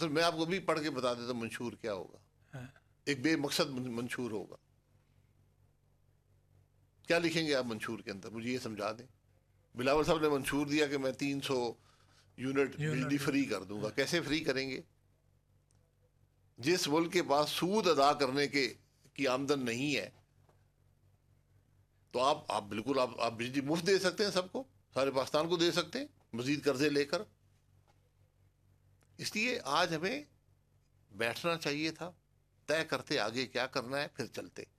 Sir मैं आपको भी पढ़ के बता देता मंशूर क्या होगा हाँ। एक बेमकसद मंशूर होगा क्या लिखेंगे आप मंशूर के अंदर मुझे ये समझा दें बिलावल साहब ने मंशूर दिया कि मैं तीन सौ यूनिट बिजली फ्री कर दूंगा हाँ। कैसे फ्री करेंगे जिस मुल्क के पास सूद अदा करने के की आमदन नहीं है तो आप आप बिल्कुल आप आप बिजली मुफ्त दे सकते हैं सबको सारे पाकिस्तान को दे सकते हैं मजीद कर्जे लेकर इसलिए आज हमें बैठना चाहिए था तय करते आगे क्या करना है फिर चलते